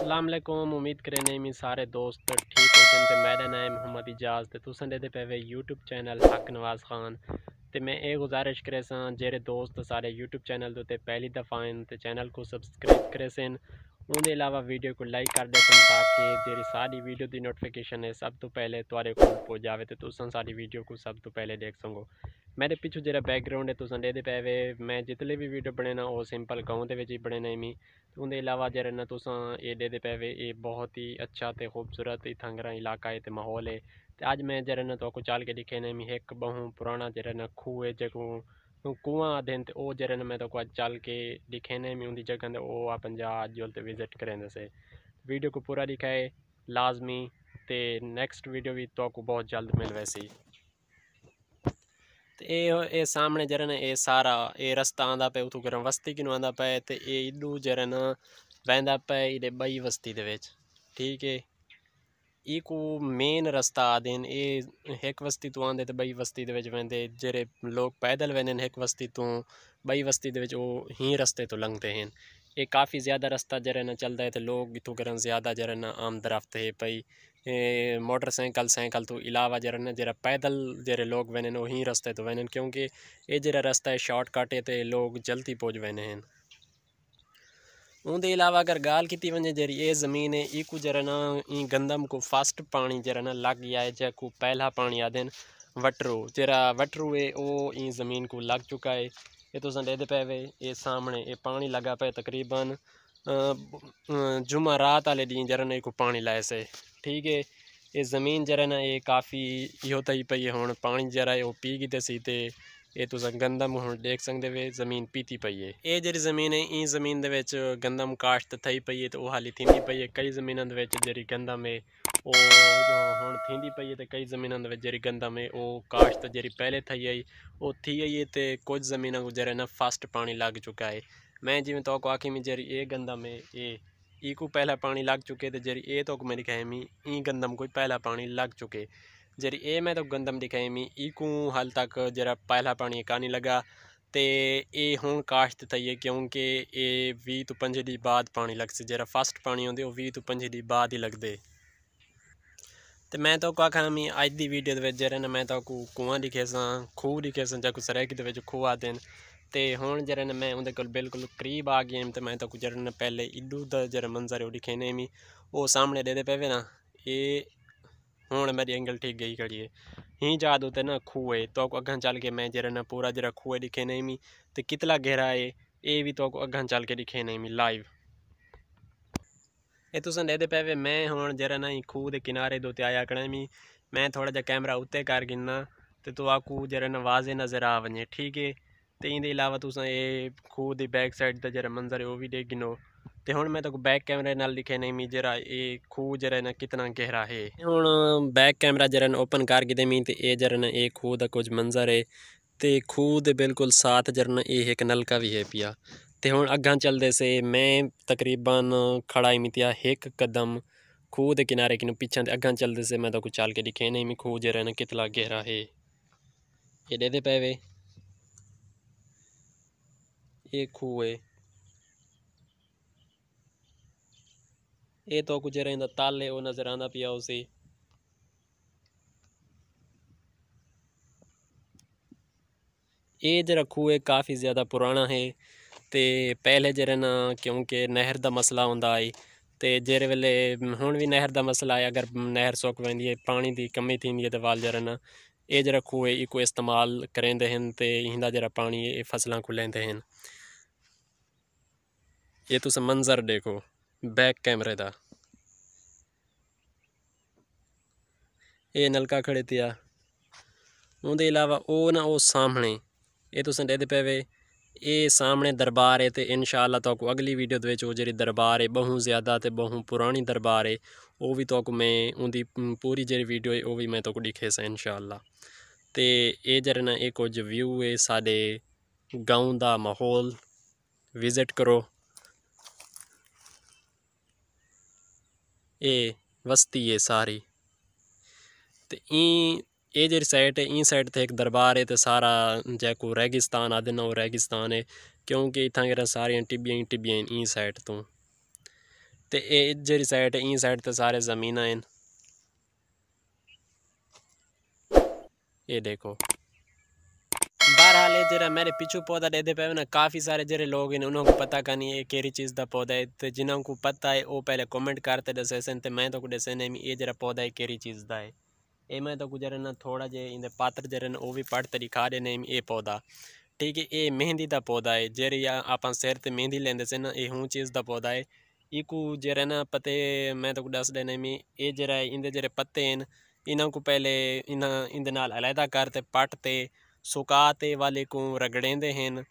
ਅਸਲਾਮੁਅਲੈਕੁਮ ਉਮੀਦ ਕਰੇ ਨੇ ਮੈਂ ਸਾਰੇ ਦੋਸਤ ਠੀਕ ਹੋ ਜਨ ਤੇ ਮੇਰਾ ਨਾਮ ਮੁਹੰਮਦ ਇਜਾਜ਼ ਤੇ ਤੁਸੀਂ ਦੇ ਪਏ YouTube ਚੈਨਲ ਹਕ ਨਵਾਜ਼ ਖਾਨ ਤੇ ਮੈਂ ਇਹ ਗੁਜ਼ਾਰਿਸ਼ ਕਰੇ ਸਾਂ ਜਿਹੜੇ ਦੋਸਤ ਸਾਰੇ YouTube ਚੈਨਲ ਦੇ ਉੱਤੇ ਪਹਿਲੀ ਦਫਾ ਹਨ ਤੇ ਚੈਨਲ ਕੋ ਸਬਸਕ੍ਰਾਈਬ ਕਰੇ ਸਨ ਉਹਦੇ ਇਲਾਵਾ ਵੀਡੀਓ ਨੂੰ ਲਾਈਕ ਕਰ ਦੇ ਤਾਂ ਕਿ ਤੇਰੀ ਸਾਰੀ ਵੀਡੀਓ ਦੀ ਨੋਟੀਫਿਕੇਸ਼ਨ ਹੈ ਸਭ ਤੋਂ ਪਹਿਲੇ ਤੁਹਾਡੇ ਕੋਲ ਪਹੁੰਚ ਜਾਵੇ ਤੇ ਤੁਸੀਂ ਸਾਡੀ ਵੀਡੀਓ ਨੂੰ ਸਭ ਤੋਂ ਪਹਿਲੇ ਦੇਖ ਸਕੋ ਮੇਰੇ ਪਿੱਛੇ ਜਿਹੜਾ ਬੈਕਗ੍ਰਾਉਂਡ ਹੈ ਤੁਸੀਂ ਪਏ ਵੇ ਮੈਂ ਜਿਤਲੇ ਵੀ ਵੀਡੀਓ ਬਣੇ ਨਾ ਉਹ ਸਿੰਪਲ ਗਾਉਂ ਦੇ ਵਿੱਚ ਹੀ ਬਣੇ ਨੇ ਮੀ ਉਹਦੇ ਇਲਾਵਾ ਜਿਹੜਾ ਨਾ ਤੁਸੀਂ ਦੇਦੇ ਦੇ ਵੇ ਇਹ ਬਹੁਤ ਹੀ ਅੱਛਾ ਤੇ ਖੂਬਸੂਰਤ ਥੰਗਰਾ ਇਲਾਕਾ ਹੈ ਤੇ ਮਾਹੌਲ ਹੈ ਤੇ ਅੱਜ ਮੈਂ ਜਿਹੜਾ ਨਾ ਤੁਹਾਨੂੰ ਚਾਲ ਕੇ ਦਿਖੇ ਨੇ ਮੀ ਇੱਕ ਬਹੁ ਪੁਰਾਣਾ ਜਿਹੜਾ ਨਾ ਖੂਹ ਹੈ कुआँ आधे ते वो जरे में तो को चल के दिखेने में उनकी जगह वो आप अजल तो विजिट करें से वीडियो को पूरा दिखाए लाजमी ते नेक्स्ट वीडियो भी तो को बहुत जल्द मिल वैसी ਤੇ ਇਹ ਇਹ ਸਾਹਮਣੇ ਜਰਨ ਇਹ ਸਾਰਾ ਇਹ ਰਸਤਾ ਆਂਦਾ ਪਿਆ ਉਥੋਂ ਗਰਮ ਵਸਤੀ ਕਿਨੂੰ ਆਂਦਾ ਪਿਆ ਤੇ ਇਹ ਇਦੂ ਜਰਨ ਵੈਂਦਾ ਪਿਆ ਇਹਦੇ ਬਈ ਵਸਤੀ ਦੇ ਵਿੱਚ ਠੀਕ ਹੈ ईको मेन रस्ता दिन ये एक बस्ती तो आंदे ते बई बस्ती दे जे लोग पैदल वेंदे एक बस्ती तो बई बस्ती ही रस्ते तो लंघते हैं ये काफ़ी ज़्यादा रस्ता जरा ना चलता है तो लोग इतों करन ज़्यादा जरा ना आमदराफ्त है पई मोटरसाइकिल साइकिल तो इलावा जरा ना जरा पैदल जरे लोग वेंदे वही ही रस्ते तो वेंदे क्योंकि ये जरा रास्ता है शॉर्टकट है तो लोग जल्दी पहुँच वेंदे हैं उनके अलावा अगर गाल की वे जरी ये ज़मीन है इको जरा ना गंदम को फास्ट पानी जरा ना लग गया है जो पहला पानी आदि वटरू जरा वटरू है वो ई ज़मीन को लग चुका है ये तो लेते पे वे ये सामने ये पानी लगा पे तकरीबन जुम्मा रात आले डी जरा ना इको पानी लाए से ठीक है ये ज़मीन जरा ना ये काफ़ी यो तई पई हूँ पानी जरा पी गई तो सीते ਇਹ ਤੁਸੀਂ ਗੰਦਮ ਹੁਣ ਦੇਖ ਸਕਦੇ ਵੇ ਜ਼ਮੀਨ ਪੀਤੀ ਪਈ ਏ ਇਹ ਜਿਹੜੀ ਜ਼ਮੀਨ ਹੈ ਇਹ ਜ਼ਮੀਨ ਦੇ ਵਿੱਚ ਗੰਦਮ ਕਾਸ਼ਤ ਥਈ ਪਈ ਏ ਤੇ ਉਹ ਹਾਲੀ ਥਿੰਦੀ ਪਈ ਏ ਕਈ ਜ਼ਮੀਨਾਂ ਦੇ ਵਿੱਚ ਜਿਹੜੀ ਗੰਦਮ ਏ ਉਹ ਹੁਣ ਥਿੰਦੀ ਪਈ ਏ ਤੇ ਕਈ ਜ਼ਮੀਨਾਂ ਦੇ ਵਿੱਚ ਜਿਹੜੀ ਗੰਦਮ ਏ ਉਹ ਕਾਸ਼ਤ ਜਿਹੜੀ ਪਹਿਲੇ ਥਈ ਆਈ ਉਹ ਥੀ ਏ ਤੇ ਕੁਝ ਜ਼ਮੀਨਾਂ ਨੂੰ ਜਿਹੜਾ ਨਾ ਫਾਸਟ ਪਾਣੀ ਲੱਗ ਚੁੱਕਾ ਏ ਮੈਂ ਜਿਵੇਂ ਤੋਕ ਆਖੀ ਮੈਂ ਜਿਹੜੀ ਇਹ ਗੰਦਮ ਏ ਇਹ ਕੋ ਪਹਿਲਾ ਪਾਣੀ ਲੱਗ ਚੁੱਕੇ ਤੇ ਜਿਹੜੀ ਇਹ ਤੋਕ ਮੇਰੀ ਮੀ ਇਹ ਗੰਦਮ ਕੋਈ ਪਹਿਲਾ ਪਾਣੀ ਲੱਗ ਚੁੱਕੇ જ્યારે એ મેં ਗੰਦਮ ਦਿਖਾਈ ਮੀ એમી ਹਾਲ ਤੱਕ ਜਿਹੜਾ ਪਹਿਲਾ ਪਾਣੀ પાણી કાની લગા ਤੇ ਇਹ ਹੁਣ ਕਾਸ਼ਤ ਤਈਏ ਕਿਉਂਕਿ ਇਹ 20 ਤੋਂ 25 ਦੀ ਬਾਅਦ ਪਾਣੀ ਲੱਗਸੇ ਜਿਹੜਾ ਫਸਟ ਪਾਣੀ ਹੁੰਦੇ ਉਹ 20 ਤੋਂ 25 ਦੀ ਬਾਅਦ ਹੀ ਲੱਗਦੇ ਤੇ ਮੈਂ ਤਾਂ ਕਹਾ ਖਾਂ ਮੈਂ ਅੱਜ ਦੀ ਵੀਡੀਓ ਦੇ ਵਿੱਚ ਜਿਹੜਾ ਨਾ ਮੈਂ ਤਾਂ ਕੋ ਕੂਆਂ ਲਿਖੇ ਸਾਂ ਖੂਹ ਲਿਖੇ ਸਾਂ ਜਾਂ ਕੋ ਸਰਾਇਕੀ ਦੇ ਵਿੱਚ ਖੂਹ ਆਦੇ ਨੇ ਤੇ ਹੁਣ ਜਿਹੜਾ ਨਾ ਮੈਂ ਉਹਦੇ ਕੋਲ ਬਿਲਕੁਲ ਕਰੀਬ ਆ ਗਿਆ ਤੇ ਮੈਂ ਤਾਂ ਕੋ ਜਿਹੜਾ ਨਾ ਪਹਿਲੇ ਇੱਡੂ ਦਾ ਜਿਹੜਾ ਮੰਜ਼ਰ ਉਹ ਦਿਖੇ ਨੇ ਮੀ ਉਹ ਸਾਹਮਣੇ ਦੇ ਦੇ ਪਵੇ ਨਾ ਇਹ ਹੁਣ ਮੇਰੀ ਐਂਗਲ ਠੀਕ ਗਈ ਕੜੀਏ ਹੀ ਜਾਦੂ ਤੇ ਨਾ ਖੂਏ ਤੋ ਕੋ ਅਗਾਂ ਚੱਲ ਕੇ ਮੈਂ ਜਿਹੜਾ ਨਾ ਪੂਰਾ ਜਰਾ ਖੂਏ ਦਿਖੇ ਨਹੀਂ ਮੀ ਤੇ ਕਿਤਲਾ ਗਹਿਰਾ ਏ ਇਹ ਵੀ ਤੋ ਕੋ ਅਗਾਂ ਚੱਲ ਕੇ ਦਿਖੇ ਨਹੀਂ ਮੀ ਲਾਈਵ ਇਹ ਤੁਸਾਂ ਦੇ ਦੇ ਪੈਵੇ ਮੈਂ ਹੁਣ ਜਿਹੜਾ ਨਾ ਖੂ ਦੇ ਕਿਨਾਰੇ ਦੋ ਤੇ ਆਇਆ ਕਣਾ ਮੀ ਮੈਂ ਥੋੜਾ ਜਿਹਾ ਕੈਮਰਾ ਉੱਤੇ ਕਰ ਗਿੰਨਾ ਤੇ ਤੋ ਆ ਆਕੂ ਜਿਹੜਾ ਨਾ ਵਾਜ਼ੇ ਨਜ਼ਰ ਵਣੇ ਠੀਕ ਏ ਤੇ ਇਹਦੇ ਇਲਾਵਾ ਤੁਸਾਂ ਇਹ ਖੂ ਦੀ ਬੈਕ ਸਾਈਡ ਦਾ ਜਿਹੜਾ ਮੰਜ਼ਰ ਉਹ ਵੀ ਦੇਖ ਗਿਨੋ ਤੇ ਹੁਣ ਮੈਂ ਤਾਂ ਬੈਕ ਕੈਮਰੇ ਨਾਲ ਲਿਖੇ ਨਹੀਂ ਮੀ ਜਰਾ ਇਹ ਖੂਹ ਜਰਾ ਨਾ ਕਿਤਨਾ ਗਹਿਰਾ ਹੈ ਹੁਣ ਬੈਕ ਕੈਮਰਾ ਜਰਨ ਓਪਨ ਕਰ ਗਿਦੇ ਮੀ ਤੇ ਇਹ ਜਰਨ ਇਹ ਖੂਹ ਦਾ ਕੁਝ ਮੰਜ਼ਰ ਹੈ ਤੇ ਖੂਹ ਦੇ ਬਿਲਕੁਲ ਸਾਥ ਜਰਨ ਇਹ ਇੱਕ ਨਲਕਾ ਵੀ ਹੈ ਪਿਆ ਤੇ ਹੁਣ ਅੱਗਾ ਚੱਲਦੇ ਸੇ ਮੈਂ ਤਕਰੀਬਨ ਖੜਾ ਹੀ ਮਿਤਿਆ ਇੱਕ ਕਦਮ ਖੂਹ ਦੇ ਕਿਨਾਰੇ ਕਿਨੂੰ ਪਿੱਛੇ ਤੇ ਅੱਗਾ ਚੱਲਦੇ ਸੇ ਮੈਂ ਤਾਂ ਕੋ ਚਾਲ ਕੇ ਦਿਖੇ ਨਹੀਂ ਮੀ ਖੂਹ ਜਰਨ ਕਿਤਲਾ ਗਹਿਰਾ ਹੈ ਇਹ ਦੇ ਦੇ ਪੈਵੇ ਇਹ ਖੂਹ ਹੈ ਇਹ એ તો ગુજેરાઈનો તાલ એવો નજર આના પી આવશે ਇਹ ਜਿਹੜਾ ਖੂਹ ਹੈ ਕਾਫੀ ਜ਼ਿਆਦਾ ਪੁਰਾਣਾ ਹੈ ਤੇ ਪਹਿਲੇ ਜਿਹੜਾ ਨਾ ਕਿਉਂਕਿ ਨਹਿਰ ਦਾ ਮਸਲਾ ਹੁੰਦਾ ਹੈ ਤੇ ਜਿਹੜੇ ਵੇਲੇ ਹੁਣ ਵੀ ਨਹਿਰ ਦਾ ਮਸਲਾ ਹੈ ਅਗਰ ਨਹਿਰ ਸੁੱਕ ਪੈਂਦੀ ਹੈ ਪਾਣੀ ਦੀ ਕਮੀ ਥੀਂਦੀ ਹੈ ਤੇ ਵਾਲ ਜਰਨ ਇਹ ਜਿਹੜਾ ਖੂਹ ਹੈ ਇਹਕੋ ਇਸਤੇਮਾਲ ਕਰਦੇ ਹਨ ਤੇ ਇਹਦਾ ਜਿਹੜਾ ਪਾਣੀ ਇਹ ਫਸਲਾਂ ਕੋ ਲੈਂਦੇ ਹਨ ਇਹ ਤੁਸੀਂ ਮੰਜ਼ਰ ਦੇਖੋ ਬੈਕ ਕੈਮਰੇ ਦਾ ਇਹ ਨਲਕਾ ਖੜੇ ਤੇ ਆ ਉਹਦੇ ਇਲਾਵਾ ਉਹ ਨਾ ਉਹ ਸਾਹਮਣੇ ਇਹ ਤੁਸੀਂ ਦੇ ਪਵੇ ਇਹ ਸਾਹਮਣੇ ਦਰਬਾਰ ਹੈ ਤੇ ਇਨਸ਼ਾਅੱਲਾ ਤੁਹਾਨੂੰ ਅਗਲੀ ਵੀਡੀਓ ਦੇ ਵਿੱਚ ਉਹ ਜਿਹੜੀ ਦਰਬਾਰ ਹੈ ਬਹੁਤ ਜ਼ਿਆਦਾ ਤੇ ਬਹੁਤ ਪੁਰਾਣੀ ਦਰਬਾਰ ਹੈ ਉਹ ਵੀ ਤੁਹਾਨੂੰ ਮੈਂ ਉਹਦੀ ਪੂਰੀ ਜਿਹੜੀ ਵੀਡੀਓ ਹੈ ਉਹ ਵੀ ਮੈਂ ਤੁਹਾਨੂੰ ਦਿਖੇ ਸਾਂ ਇਨਸ਼ਾਅੱਲਾ ਤੇ ਇਹ ਜਿਹੜਾ ਨਾ ਇਹ ਕੁਝ ਵਿਊ ਹੈ ਸਾਡੇ ਗਾਉਂ ਦਾ ਮਾਹੌਲ ਵਿਜ਼ਿਟ ਕਰੋ ਇਹ ਵਸਤੀ ਹੈ ਸਾਰੀ ਤੇ ਇਹ ਇਹ ਜੇ ਸਾਈਟ ਹੈ ਇਹ ਸਾਈਟ ਤੇ ਇੱਕ ਦਰਬਾਰ ਹੈ ਤੇ ਸਾਰਾ ਜੈ ਜੈਕੂ ਰੈਗਿਸਤਾਨ ਆ ਦਿਨੋ ਰੈਗਿਸਤਾਨ ਹੈ ਕਿਉਂਕਿ ਇਥਾਂ ਕਿਰਾ ਸਾਰੀਆਂ ਟਿੱਬੀਆਂ ਟਿੱਬੀਆਂ ਇਹ ਸਾਈਟ ਤੋਂ ਤੇ ਇਹ ਜੇ ਸਾਈਟ ਹੈ ਇਹ ਸਾਈਟ ਤੇ ਸਾਰੇ ਜ਼ਮੀਨਾਂ ਹਨ ਇਹ ਦੇਖੋ ਬਹਰਹਾਲ ਇਹ ਜਿਹੜਾ ਮੇਰੇ ਪਿੱਛੂ ਪੌਦਾ ਦੇ ਦੇ ਪਏ ਨਾ ਕਾਫੀ ਸਾਰੇ ਜਿਹੜੇ ਲੋਗ ਨੇ ਉਹਨਾਂ ਨੂੰ ਪਤਾ ਨਹੀਂ ਇਹ ਕਿਹੜੀ ਚੀਜ਼ ਦਾ ਪੌਦਾ ਹੈ ਤੇ ਜਿਨ੍ਹਾਂ ਨੂੰ ਪਤਾ ਹੈ ਉਹ ਪਹਿਲੇ ਕਮੈਂਟ ਕਰਤੇ ਦੱਸੇ ਸਨ ਤੇ ਮੈਂ ਤਾਂ ਕੋ ਦੱਸੇ ਨਹੀਂ ਇਹ ਜਿਹੜਾ ਪੌਦਾ ਹੈ ਕਿਹੜੀ ਚੀਜ਼ ਦਾ ਹੈ ਇਹ ਮੈਂ ਤਾਂ ਗੁਜਰੇ ਥੋੜਾ ਜੇ ਇਹਦੇ ਪਾਤਰ ਜਿਹੜੇ ਨੇ ਉਹ ਵੀ ਪੜ ਤੇ ਦਿਖਾ ਦੇ ਨੇ ਇਹ ਪੌਦਾ ਠੀਕ ਹੈ ਇਹ ਮਹਿੰਦੀ ਦਾ ਪੌਦਾ ਹੈ ਜਿਹੜੀ ਆਪਾਂ ਸਿਰ ਤੇ ਮਹਿੰਦੀ ਲੈਂਦੇ ਸਨ ਨਾ ਇਹ ਹੂੰ ਚੀਜ਼ ਦਾ ਪੌਦਾ ਹੈ ਇਹ ਕੋ ਜਿਹੜਾ ਨਾ ਪਤੇ ਮੈਂ ਤਾਂ ਦੱਸ ਦੇਣਾ ਮੈਂ ਇਹ ਜਿਹੜਾ ਇਹਦੇ ਜਿਹੜੇ ਪੱਤੇ ਨੇ ਇਹਨਾਂ ਕੋ ਪਹਿਲੇ ਇਹਨਾਂ ਇਹਦੇ ਨਾਲ ਅਲੱਗਾ ਕਰਤੇ ਪੱਟ ਤੇ सुकाते ਵਾਲੇ ਕੋ ਰਗੜੇਂਦੇ ਹਨ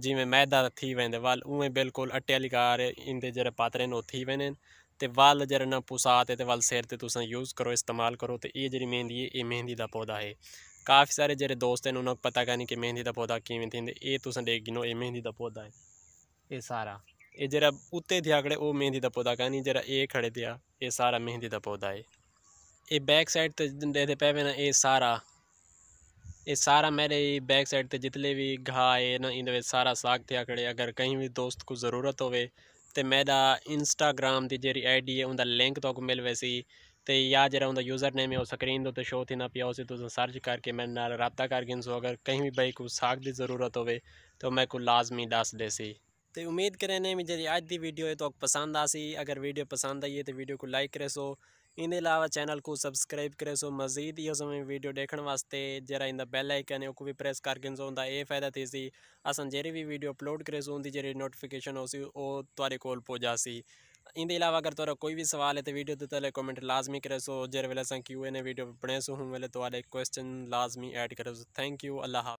ਜਿਵੇਂ ਮੈਦਾ थी ਵੈਂਦੇ ਵਾਲ ਉਵੇਂ ਬਿਲਕੁਲ ਅਟਿਆ ਲਿਕਾਰ ਇੰਦੇ ਜਰ ਪਾਤਰੇ ਨੋ ਥੀ ਵੈਨੇ ਤੇ ਵਾਲ ਜਰ ਨਾ ਪੁਸਾਤੇ ਤੇ ਵਾਲ ਸਿਰ ਤੇ ਤੁਸੀਂ ਯੂਜ਼ ਕਰੋ ਇਸਤੇਮਾਲ ਕਰੋ ਤੇ ਇਹ ਜਿਹੜੀ ਮਹਿੰਦੀ ਹੈ ਇਹ ਮਹਿੰਦੀ ਦਾ ਪੌਦਾ ਹੈ ਕਾਫੀ ਸਾਰੇ ਜਿਹੜੇ ਦੋਸਤ ਨੇ ਉਹਨਾਂ ਨੂੰ ਪਤਾ ਨਹੀਂ ਕਿ ਮਹਿੰਦੀ ਦਾ ਪੌਦਾ ਕਿਵੇਂ ਥਿੰਦੇ ਇਹ ਤੁਸੀਂ ਦੇਖ ਗਿਨੋ ਇਹ ਮਹਿੰਦੀ ਦਾ ਪੌਦਾ ਹੈ ਇਹ ਸਾਰਾ ਇਹ ਜਿਹੜਾ ਉੱਤੇ ਥਿਆਗੜੇ ਉਹ ਮਹਿੰਦੀ ਦਾ ਪੌਦਾ ਕਹਨੀ ਜਿਹੜਾ ਇਹ ਖੜੇ ਤੇ ਆ ਇਹ ਸਾਰਾ ਮਹਿੰਦੀ ਦਾ ਪੌਦਾ ਹੈ ਇਹ ਬੈਕ ਸਾਈਡ ਤੇ ਦੇ ਪੈਵੇਂ ਨਾ ਇਹ ਸਾਰਾ ਇਹ ਸਾਰਾ ਮੇਰੇ ਬੈਕ ਸਾਈਡ ਤੇ ਜਿਤਲੇ ਵੀ ਘਾਏ ਹੈ ਨਾ ਇਹਦੇ ਵਿੱਚ ਸਾਰਾ ਸਾਗ ਤੇ ਆਖੜੇ ਅਗਰ ਕਹੀਂ ਵੀ ਦੋਸਤ ਕੋ ਜ਼ਰੂਰਤ ਹੋਵੇ ਤੇ ਮੇਰਾ ਇੰਸਟਾਗ੍ਰam ਦੀ ਜਿਹੜੀ ਆਈਡੀ ਹੈ ਉਹਦਾ ਲਿੰਕ ਤੁਹਾਨੂੰ ਮਿਲ ਵੈਸੀ ਤੇ ਯਾ ਜਿਹੜਾ ਉਹਦਾ ਯੂਜ਼ਰ ਨੇਮ ਹੈ ਉਹ ਸਕਰੀਨ ਤੇ ਉੱਤੇ ਤੇ ਨਾ ਪਿਆ ਉਸੇ ਤੁਸੀਂ ਸਰਚ ਕਰਕੇ ਮੇਰੇ ਨਾਲ ਰਾਬਤਾ ਕਰਕੇ ਸੋ ਅਗਰ ਕਹੀਂ ਵੀ ਬਾਈ ਕੋ ਸਾਗ ਦੀ ਜ਼ਰੂਰਤ ਹੋਵੇ ਤਾਂ ਮੈਂ ਕੋ ਲਾਜ਼ਮੀ ਦੱਸ ਦੇਸੀ ਤੇ ਉਮੀਦ ਨੇ ਮੇਰੀ ਅੱਜ ਦੀ ਵੀਡੀਓ ਇਹ ਤੁਹਾਨੂੰ ਪਸੰਦ ਆਸੀ ਅਗਰ ਵੀਡੀਓ ਪਸੰਦ ਆਈ ਹੈ ਤੇ ਵੀਡੀਓ ਕੋ ਲਾਈਕ ਕਰੇ ਸੋ ਇਹਦੇ ਇਲਾਵਾ ਚੈਨਲ ਨੂੰ ਸਬਸਕ੍ਰਾਈਬ ਕਰੇ ਸੋ ਮਜ਼ੀਦ ਇਹ ਸਮੇਂ ਵੀਡੀਓ ਦੇਖਣ ਵਾਸਤੇ ਜਿਹੜਾ ਇਹਦਾ ਬੈਲ ਆਈਕਨ ਹੈ ਉਹ ਵੀ ਪ੍ਰੈਸ ਕਰਕੇ ਸੋ ਹੁੰਦਾ ਇਹ ਫਾਇਦਾ ਤੇ ਸੀ ਅਸਾਂ ਜਿਹੜੀ ਵੀ ਵੀਡੀਓ ਅਪਲੋਡ ਕਰੇ ਸੋ ਉਹਦੀ ਜਿਹੜੀ ਨੋਟੀਫਿਕੇਸ਼ਨ ਹੋਸੀ ਉਹ ਤੁਹਾਡੇ ਕੋਲ ਪਹੁੰਚਾ ਸੀ ਇਹਦੇ ਇਲਾਵਾ ਅਗਰ ਤੁਹਾਡਾ ਕੋਈ ਵੀ ਸਵਾਲ ਹੈ ਤੇ ਵੀਡੀਓ ਦੇ ਤਲੇ ਕਮੈਂਟ ਲਾਜ਼ਮੀ ਕਰੇ ਸੋ ਜਿਹੜੇ ਵੇਲੇ ਸੰ ਕਿਊ ਐਨ ਵੀਡੀਓ ਬਣੇ ਸੋ ਹੁਣ ਵੇਲੇ ਤੁਹਾਡੇ ਕੁਐਸਚਨ ਲਾਜ਼ਮੀ ਐਡ ਕਰੇ ਸੋ ਥੈਂਕ ਯੂ ਅੱਲਾਹ